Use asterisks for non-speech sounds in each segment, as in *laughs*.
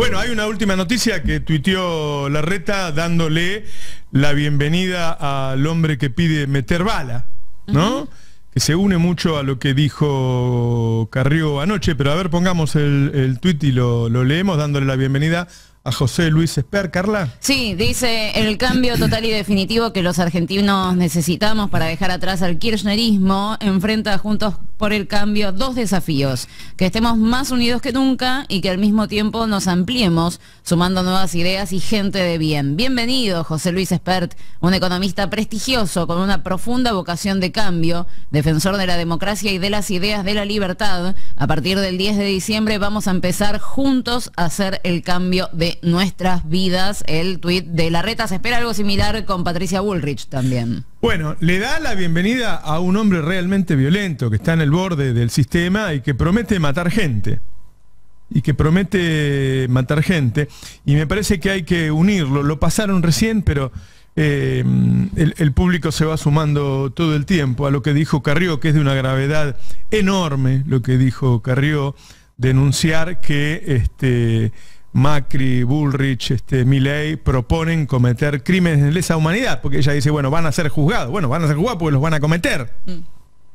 Bueno, hay una última noticia que tuiteó Larreta dándole la bienvenida al hombre que pide meter bala, ¿no? Que se une mucho a lo que dijo Carrió anoche, pero a ver, pongamos el, tuit y lo, lo leemos dándole la bienvenida a José Luis Esper. Carla. Sí, dice el cambio total y definitivo que los argentinos necesitamos para dejar atrás al kirchnerismo enfrenta juntos por el cambio dos desafíos, que estemos más unidos que nunca y que al mismo tiempo nos ampliemos sumando nuevas ideas y gente de bien. Bienvenido José Luis Espert, un economista prestigioso con una profunda vocación de cambio, defensor de la democracia y de las ideas de la libertad. A partir del 10 de diciembre vamos a empezar juntos a hacer el cambio de nuestras vidas, el tuit de la reta. Se espera algo similar con Patricia Bullrich también. Bueno, le da la bienvenida a un hombre realmente violento que está en el borde del sistema y que promete matar gente y que promete matar gente, y me parece que hay que unirlo. Lo pasaron recién, pero eh, el, público se va sumando todo el tiempo a lo que dijo Carrió, que es de una gravedad enorme lo que dijo Carrió, denunciar que este, Macri, Bullrich, este, Milley proponen cometer crímenes de lesa humanidad, porque ella dice, bueno, van a ser juzgados, bueno, van a ser juzgados porque los van a cometer. Mm.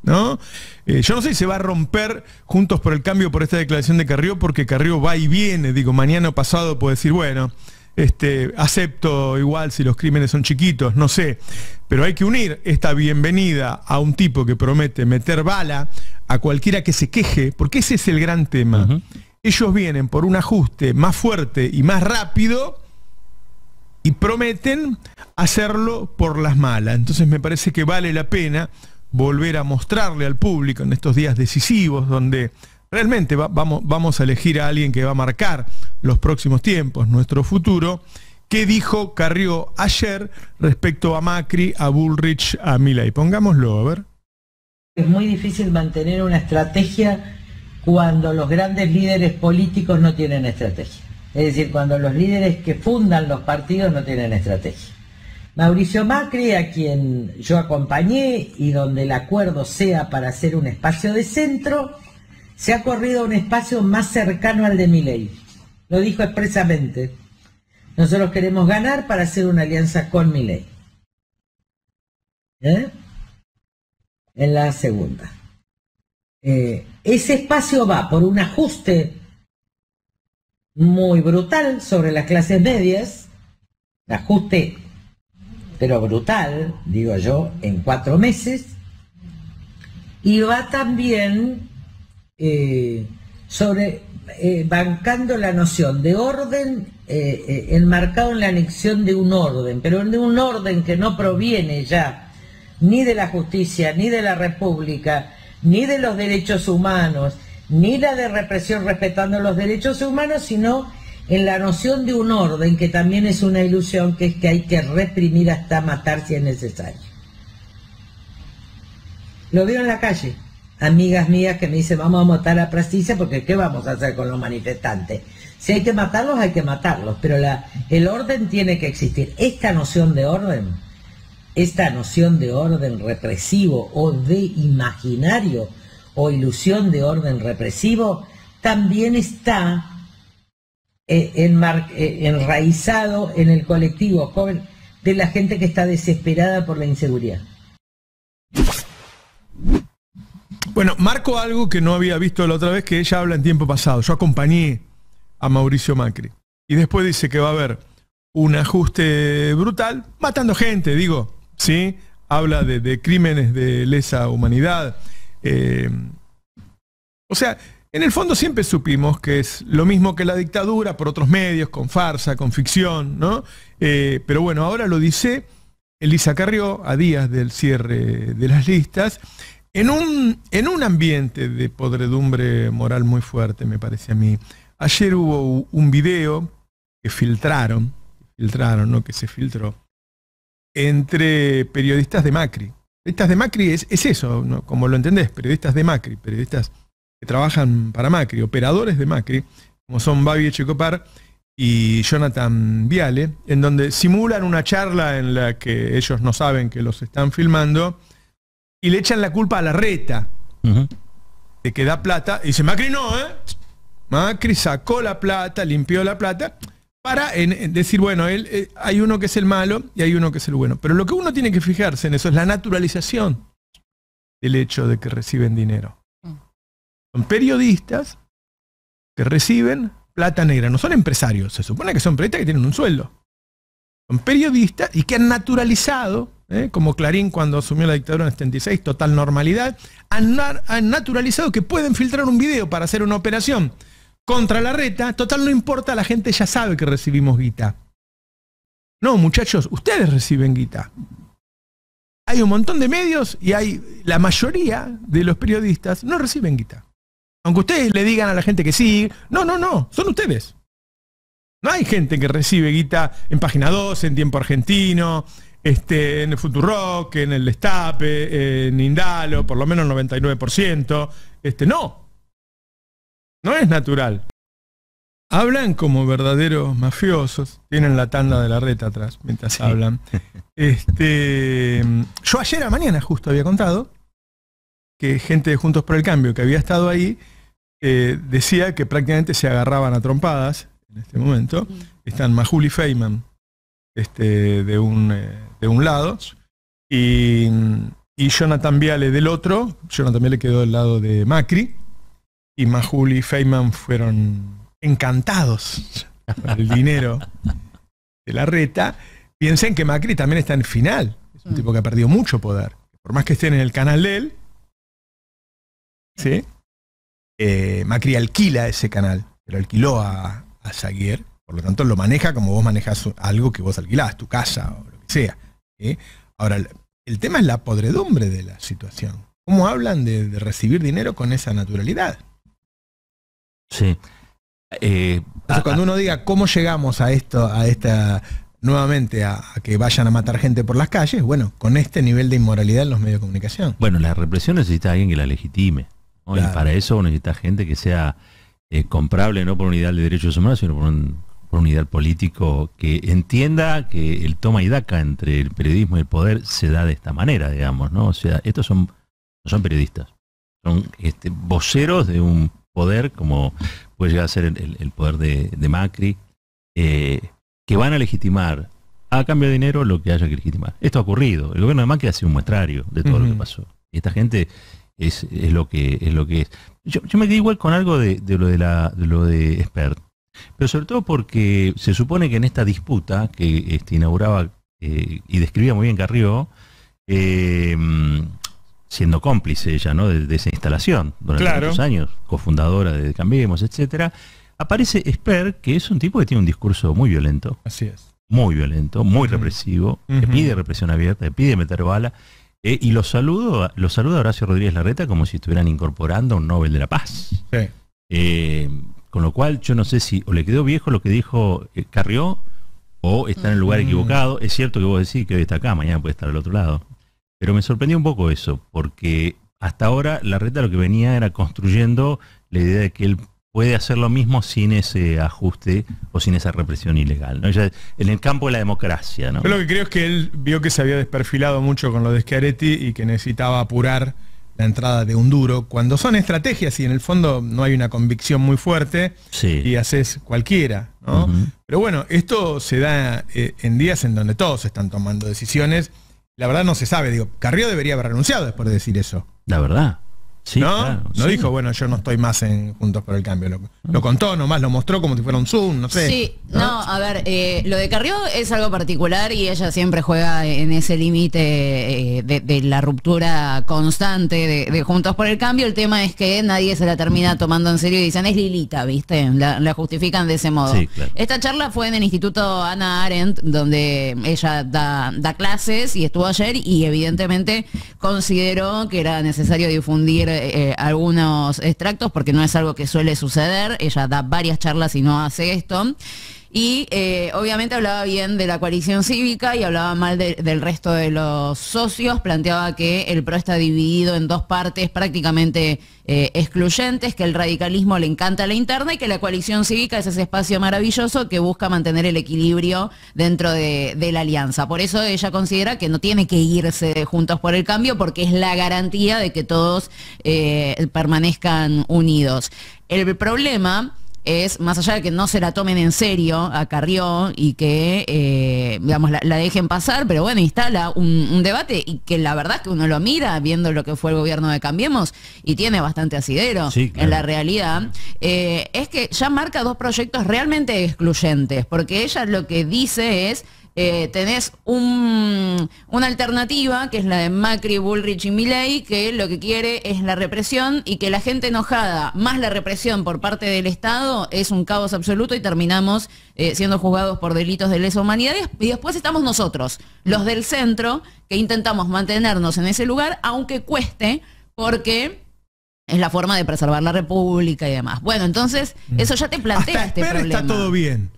¿No? Eh, yo no sé si se va a romper Juntos por el Cambio por esta declaración de Carrió, porque Carrió va y viene, digo, mañana o pasado puede decir, bueno, este, acepto igual si los crímenes son chiquitos, no sé, pero hay que unir esta bienvenida a un tipo que promete meter bala a cualquiera que se queje, porque ese es el gran tema ellos vienen por un ajuste más fuerte y más rápido y prometen hacerlo por las malas. Entonces me parece que vale la pena volver a mostrarle al público en estos días decisivos donde realmente vamos, vamos a elegir a alguien que va a marcar los próximos tiempos, nuestro futuro. ¿Qué dijo Carrió ayer respecto a Macri, a Bullrich, a y Pongámoslo, a ver. Es muy difícil mantener una estrategia cuando los grandes líderes políticos no tienen estrategia. Es decir, cuando los líderes que fundan los partidos no tienen estrategia. Mauricio Macri, a quien yo acompañé y donde el acuerdo sea para hacer un espacio de centro, se ha corrido a un espacio más cercano al de Miley. Lo dijo expresamente. Nosotros queremos ganar para hacer una alianza con Milei. ¿Eh? En la segunda. Eh, ese espacio va por un ajuste muy brutal sobre las clases medias, ajuste pero brutal, digo yo, en cuatro meses, y va también eh, sobre eh, bancando la noción de orden enmarcado en la anexión de un orden, pero de un orden que no proviene ya ni de la justicia, ni de la república, ni de los derechos humanos, ni la de represión respetando los derechos humanos, sino en la noción de un orden, que también es una ilusión, que es que hay que reprimir hasta matar si es necesario. Lo veo en la calle, amigas mías que me dicen, vamos a matar a Prasticia, porque ¿qué vamos a hacer con los manifestantes? Si hay que matarlos, hay que matarlos, pero la, el orden tiene que existir. Esta noción de orden esta noción de orden represivo o de imaginario o ilusión de orden represivo también está eh, eh, enraizado en el colectivo joven de la gente que está desesperada por la inseguridad. Bueno, marco algo que no había visto la otra vez, que ella habla en tiempo pasado. Yo acompañé a Mauricio Macri y después dice que va a haber un ajuste brutal, matando gente, digo, ¿sí? Habla de, crímenes de lesa humanidad. Eh, o sea, en el fondo siempre supimos que es lo mismo que la dictadura por otros medios, con farsa, con ficción, ¿no? Eh, pero bueno, ahora lo dice Elisa Carrió a días del cierre de las listas, en un, en un ambiente de podredumbre moral muy fuerte, me parece a mí. Ayer hubo un video que filtraron, filtraron, ¿no? Que se filtró, entre periodistas de Macri. Periodistas de Macri es, es eso, como lo entendés, periodistas de Macri, periodistas que trabajan para Macri, operadores de Macri, como son Babi Echecopar y Jonathan Viale, en donde simulan una charla en la que ellos no saben que los están filmando y le echan la culpa a la reta de que da plata. Y se Macri no, ¿eh? Macri sacó la plata, limpió la plata para decir, bueno, eh, hay uno que es el malo y hay uno que es el bueno. Pero lo que uno tiene que fijarse en eso es la naturalización del hecho de que reciben dinero. Mm. Son periodistas que reciben plata negra, no son empresarios, se supone que son periodistas que tienen un sueldo. Son periodistas y que han naturalizado, ¿eh? como Clarín cuando asumió la dictadura en el 76, total normalidad, han naturalizado que pueden filtrar un video para hacer una operación contra la reta. Total, no importa, la gente ya sabe que recibimos guita. No, muchachos, ustedes reciben guita. Hay un montón de medios y hay la mayoría de los periodistas no reciben guita. Aunque ustedes le digan a la gente que sí, no, no, no, son ustedes. No hay gente que recibe guita en Página 2, en Tiempo Argentino, este, en el Futurock, en el Destape, en Indalo, por lo menos el 99%. Este, no, no es natural. Hablan como verdaderos mafiosos. Tienen la tanda de la reta atrás mientras hablan. Este, yo ayer a mañana justo había contado que gente de Juntos por el Cambio que había estado ahí eh, decía que prácticamente se agarraban a trompadas en este momento. Están Majuli Feynman este, de, un, eh, de un lado y, Jonathan Viale del otro. Jonathan Viale quedó del lado de Macri y Mahul y Feynman fueron encantados por el dinero de la reta. Piensen que Macri también está en final. Es un mm. tipo que ha perdido mucho poder. Por más que estén en el canal de él, eh, Macri alquila ese canal, pero alquiló a, a Por lo tanto, lo maneja como vos manejas algo que vos alquilás, tu casa o lo que sea. Ahora, el tema es la podredumbre de la situación. ¿Cómo hablan de recibir dinero con esa naturalidad? Sí. Eh, cuando uno diga cómo llegamos a esto, a esta nuevamente a, que vayan a matar gente por las calles, bueno, con este nivel de inmoralidad en los medios de comunicación. Bueno, la represión necesita alguien que la legitime. Y para eso necesita gente que sea eh, comprable no por un ideal de derechos humanos, sino por un, ideal político que entienda que el toma y daca entre el periodismo y el poder se da de esta manera, digamos, ¿no? O sea, estos son, no son periodistas, son este, voceros de un poder, como puede llegar a ser el, poder de, de Macri, eh, que van a legitimar a cambio de dinero lo que haya que legitimar. Esto ha ocurrido. El gobierno de Macri ha sido un muestrario de todo lo que pasó. esta gente es, es, lo, que, es lo que es. Yo, me quedé igual con algo de, lo, de, la, de lo de Expert. Pero sobre todo porque se supone que en esta disputa que este, inauguraba eh, y describía muy bien Carrió, eh, siendo cómplice ella, ¿no? De, esa instalación durante claro. muchos años, cofundadora de Cambiemos, etcétera. Aparece Esper, que es un tipo que tiene un discurso muy violento. Así es. Muy violento, muy represivo, que pide represión abierta, que pide meter bala. Eh, y los saludo, los saludo a Horacio Rodríguez Larreta como si estuvieran incorporando un Nobel de la Paz. Eh, con lo cual, yo no sé si o le quedó viejo lo que dijo eh, Carrió o está en el lugar mm. equivocado. Es cierto que vos decís que hoy está acá, mañana puede estar al otro lado. Pero me sorprendió un poco eso, porque hasta ahora la reta lo que venía era construyendo la idea de que él puede hacer lo mismo sin ese ajuste o sin esa represión ilegal. en el campo de la democracia. lo que creo es que él vio que se había desperfilado mucho con lo de Schiaretti y que necesitaba apurar la entrada de un duro, cuando son estrategias y en el fondo no hay una convicción muy fuerte y haces cualquiera. Pero bueno, esto se da eh, en días en donde todos están tomando decisiones la verdad no se sabe, digo, Carrió debería haber renunciado después de decir eso. La verdad. ¿No? dijo, bueno, yo no estoy más en Juntos por el Cambio. Lo, contó nomás, lo mostró como si fuera un Zoom, no sé. Sí, no, a ver, eh, lo de Carrió es algo particular y ella siempre juega en ese límite eh, de, la ruptura constante de, Juntos por el Cambio. El tema es que nadie se la termina tomando en serio y dicen, es Lilita, ¿viste? La, justifican de ese modo. Esta charla fue en el Instituto Ana Arendt, donde ella da clases y estuvo ayer y evidentemente consideró que era necesario difundir eh, eh, algunos extractos porque no es algo que suele suceder. Ella da varias charlas y no hace esto y eh, obviamente hablaba bien de la coalición cívica y hablaba mal del resto de los socios, planteaba que el PRO está dividido en dos partes prácticamente eh, excluyentes, que el radicalismo le encanta a la interna y que la coalición cívica es ese espacio maravilloso que busca mantener el equilibrio dentro de, la alianza. Por eso ella considera que no tiene que irse juntos por el cambio porque es la garantía de que todos eh, permanezcan unidos. El problema es, más allá de que no se la tomen en serio a Carrió y que, eh, digamos, la, dejen pasar, pero bueno, instala un, debate y que la verdad que uno lo mira viendo lo que fue el gobierno de Cambiemos y tiene bastante asidero en la realidad, eh, es que ya marca dos proyectos realmente excluyentes, porque ella lo que dice es eh, tenés una alternativa, que es la de Macri, Bullrich y Milley, que lo que quiere es la represión y que la gente enojada, más la represión por parte del Estado, es un caos absoluto y terminamos eh, siendo juzgados por delitos de lesa humanidad. Y después estamos nosotros, los del centro, que intentamos mantenernos en ese lugar, aunque cueste, porque es la forma de preservar la república y demás. Bueno, entonces, mm. eso ya te plantea este problema. está todo bien.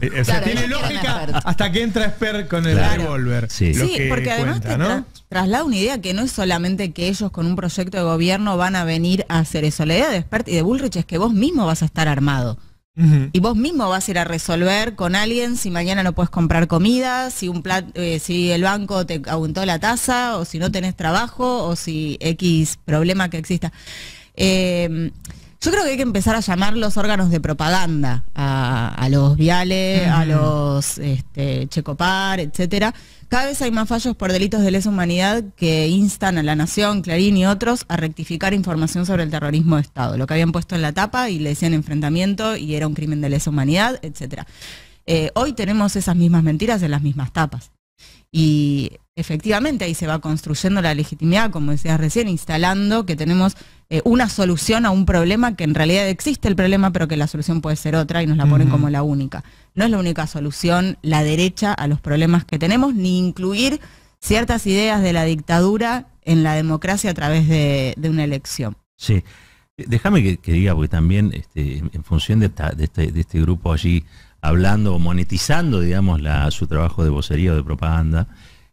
Eh, tiene lógica hasta que entra Esper con el Revolver, revólver. Sí, porque además te traslada una idea que no es solamente que ellos con un proyecto de gobierno van a venir a hacer eso. La idea de Spert y de Bullrich es que vos mismo vas a estar armado. Y vos mismo vas a ir a resolver con alguien si mañana no puedes comprar comida, si, un eh, si el banco te aguantó la tasa, o si no tenés trabajo, o si X problema que exista. Eh, yo creo que hay que empezar a llamar los órganos de propaganda a, los viales, a los este, Checopar, etc. Cada vez hay más fallos por delitos de lesa humanidad que instan a La Nación, Clarín y otros a rectificar información sobre el terrorismo de Estado, lo que habían puesto en la tapa y le decían enfrentamiento y era un crimen de lesa humanidad, etcétera. Eh, hoy tenemos esas mismas mentiras en las mismas tapas. Y efectivamente ahí se va construyendo la legitimidad, como decías recién, instalando que tenemos eh, una solución a un problema que en realidad existe el problema, pero que la solución puede ser otra y nos la ponen como la única. No es la única solución la derecha a los problemas que tenemos, ni incluir ciertas ideas de la dictadura en la democracia a través de, una elección. Sí. Eh, déjame que, diga, porque también este, en función este, de, este, grupo allí hablando o monetizando, digamos, su trabajo de vocería o de propaganda,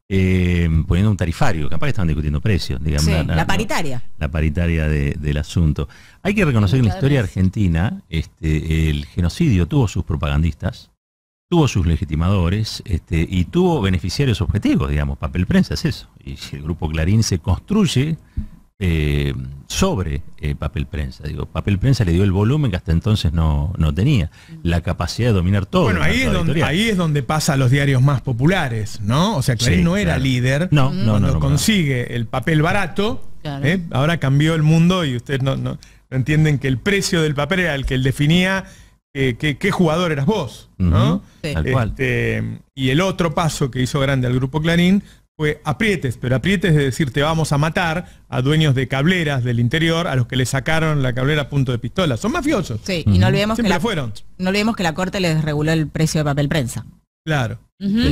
eh, poniendo un tarifario, capaz que estaban discutiendo precios, digamos. la, paritaria. La, paritaria del asunto. Hay que reconocer que en la historia argentina este, el genocidio tuvo sus propagandistas, tuvo sus legitimadores este, y tuvo beneficiarios objetivos, digamos, papel prensa es eso. Y si el grupo Clarín se construye eh, sobre eh, papel prensa. Digo, papel prensa le dio el volumen que hasta entonces no, tenía, la capacidad de dominar todo. Bueno, ahí es, donde, ahí pasa los diarios más populares, ¿no? O sea, Clarín no era líder. No, no, Cuando consigue el papel barato, ¿eh? ahora cambió el mundo y ustedes no, no, entienden que el precio del papel era el que él definía qué jugador eras vos, ¿no? Este, y el otro paso que hizo grande al grupo Clarín fue aprietes, pero aprietes de decir te vamos a matar a dueños de cableras del interior a los que le sacaron la cablera a punto de pistola. Son mafiosos. Sí, y no olvidemos, que la, fueron. no olvidemos que la Corte les reguló el precio de papel prensa. Claro,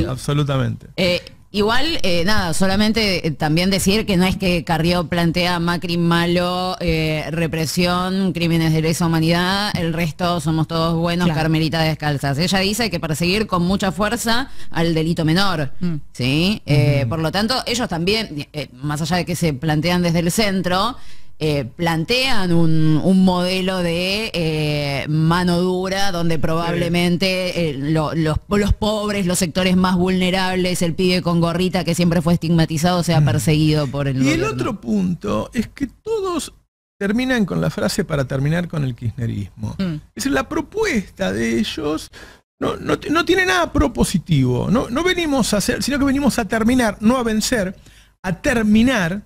absolutamente. Eh, Igual, eh, nada, solamente eh, también decir que no es que Carrió plantea Macri malo, eh, represión, crímenes de lesa humanidad, el resto somos todos buenos, Carmelita descalzas. Ella dice que perseguir con mucha fuerza al delito menor, mm. ¿sí? Por lo tanto, ellos también, más allá de que se plantean desde el centro, eh, plantean un, modelo de eh, mano dura donde probablemente eh, los, los, pobres, los sectores más vulnerables, el pibe con gorrita que siempre fue estigmatizado, sea mm. perseguido por el... Y el otro punto es que todos terminan con la frase para terminar con el kirchnerismo. Mm. es Es la propuesta de ellos no, no, tiene nada propositivo. No, no venimos a hacer, sino que venimos a terminar, no a vencer, a terminar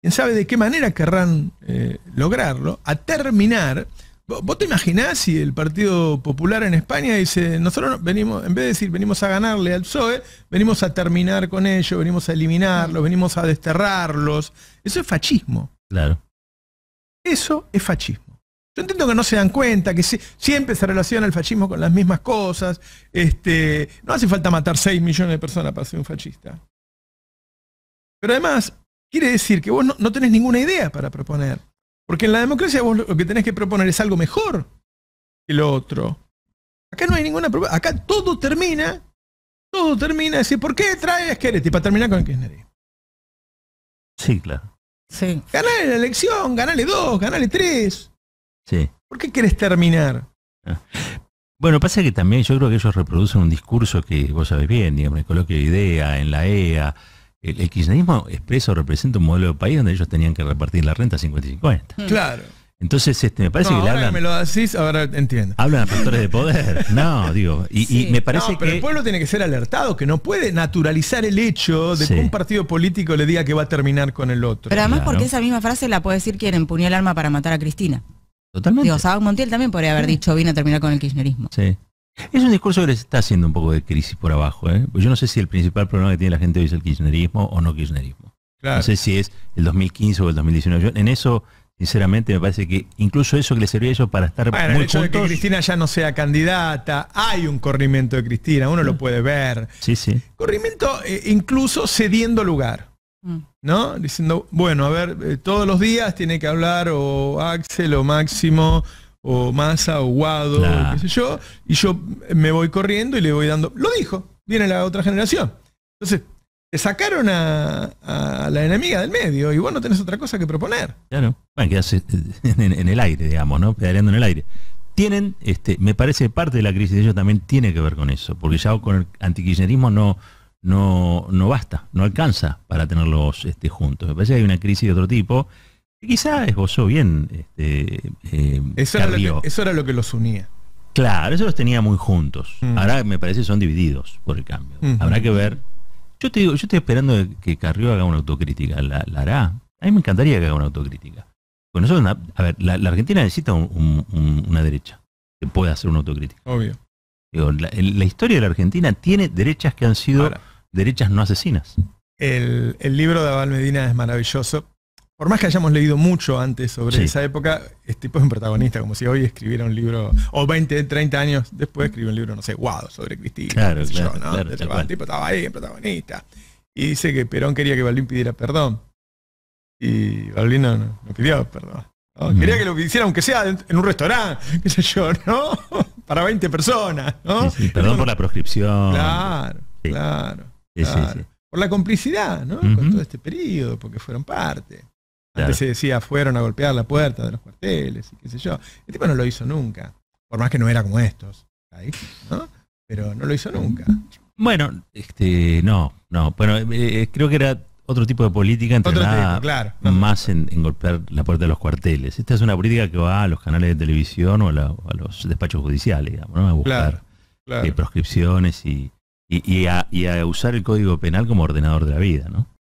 quién sabe de qué manera querrán eh, lograrlo, a terminar. ¿Vos te imaginás si el Partido Popular en España dice, nosotros venimos, en vez de decir venimos a ganarle al PSOE, venimos a terminar con ellos, venimos a eliminarlos, venimos a desterrarlos? Eso es fascismo. Claro. Eso es fascismo. Yo entiendo que no se dan cuenta, que siempre se relaciona el fascismo con las mismas cosas. Este, no hace falta matar 6 millones de personas para ser un fascista. Pero además, Quiere decir que vos no, tenés ninguna idea para proponer. Porque en la democracia vos lo que tenés que proponer es algo mejor que lo otro. Acá no hay ninguna propuesta. Acá todo termina. Todo termina. Decir, ¿por qué trae a y para terminar con el Sí, claro. Sí. Ganale la elección, ganale dos, ganale tres. Sí. ¿Por qué querés terminar? Ah. Bueno, pasa que también yo creo que ellos reproducen un discurso que vos sabés bien, digamos, el coloquio de idea en la EA, el, kirchnerismo expreso representa un modelo de país donde ellos tenían que repartir la renta 50-50. Mm. Claro. Entonces, este, me parece que le hablan. me lo decís, ahora entiendo. Hablan a factores de poder. *laughs* No, digo. Y, me parece no, pero El pueblo tiene que ser alertado, que no puede naturalizar el hecho de que un partido político le diga que va a terminar con el otro. Pero además, porque esa misma frase la puede decir quien empuñó el arma para matar a Cristina. Totalmente. Digo, Saban Montiel también podría haber dicho, vine a terminar con el kirchnerismo. Sí. Es un discurso que les está haciendo un poco de crisis por abajo. ¿eh? Pues yo no sé si el principal problema que tiene la gente hoy es el kirchnerismo o no kirchnerismo. No sé si es el 2015 o el 2019. en eso, sinceramente, me parece que incluso eso que le servía a ellos para estar bueno, muy Cristina ya no sea candidata, hay un corrimiento de Cristina, uno lo mm. puede ver. Sí, sí. Corrimiento eh, incluso cediendo lugar. Mm. ¿No? Diciendo, bueno, a ver, eh, todos los días tiene que hablar o Axel o Máximo o Massa o qué sé yo, y yo me voy corriendo y le voy dando. Lo dijo, viene la otra generación. Entonces, te sacaron a, la enemiga del medio y vos no tenés otra cosa que proponer. no Bueno, quedás eh, en, el aire, digamos, ¿no? Pedaleando en el aire. Tienen, este, me parece parte de la crisis de ellos también tiene que ver con eso, porque ya con el antiquillerismo no, no, no basta, no alcanza para tenerlos este, juntos. Me parece hay una crisis de otro tipo quizá esbozó bien. Este, eh, eso, era lo que, los unía. Claro, eso los tenía muy juntos. Mm. Ahora me parece que son divididos por el cambio. Mm. Habrá que ver. Yo estoy esperando que Carrió haga una autocrítica. ¿La, hará? A mí me encantaría que haga una autocrítica. a ver, la, Argentina necesita una derecha que pueda hacer una autocrítica. Obvio. la, historia de la Argentina tiene derechas que han sido derechas no asesinas. El, libro de Abal Medina es maravilloso por más que hayamos leído mucho antes sobre esa época, este tipo es un protagonista, como si hoy escribiera un libro, o 20, 30 años después escribe un libro, no sé, guado sobre Cristina. Claro, claro, El tipo estaba ahí, el protagonista. Y dice que Perón quería que Balvin pidiera perdón. Y Balvin no, pidió perdón. Quería que lo hiciera, aunque sea en un restaurante, *laughs* qué sé yo, ¿no? *laughs* Para 20 personas, ¿no? perdón por la proscripción. Claro, claro. Por la complicidad, ¿no? Con todo este periodo, porque fueron parte se decía, fueron a golpear la puerta de los cuarteles y qué sé yo. El tipo no lo hizo nunca, por más que no era como estos, Pero no lo hizo nunca. Bueno, este, no, no. Bueno, eh, eh, creo que era otro tipo de política entrenada más en, golpear la puerta de los cuarteles. Esta es una política que va a los canales de televisión o, a los despachos judiciales, digamos, a buscar eh, proscripciones y, y, a, usar el Código Penal como ordenador de la vida, ¿no?